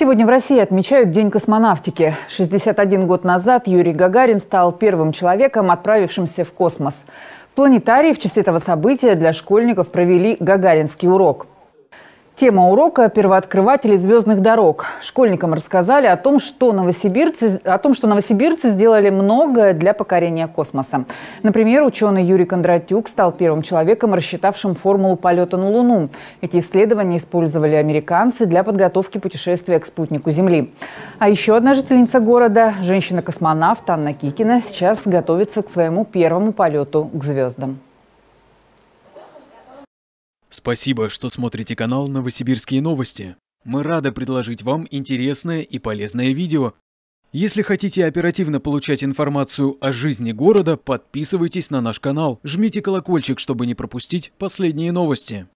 Сегодня в России отмечают День космонавтики. 61 год назад Юрий Гагарин стал первым человеком, отправившимся в космос. В планетарии в честь этого события для школьников провели гагаринский урок – Тема урока – первооткрыватели звездных дорог. Школьникам рассказали о том, что новосибирцы, о том, что новосибирцы сделали многое для покорения космоса. Например, ученый Юрий Кондратюк стал первым человеком, рассчитавшим формулу полета на Луну. Эти исследования использовали американцы для подготовки путешествия к спутнику Земли. А еще одна жительница города, женщина-космонавт Анна Кикина, сейчас готовится к своему первому полету к звездам. Спасибо, что смотрите канал «Новосибирские новости». Мы рады предложить вам интересное и полезное видео. Если хотите оперативно получать информацию о жизни города, подписывайтесь на наш канал, жмите колокольчик, чтобы не пропустить последние новости.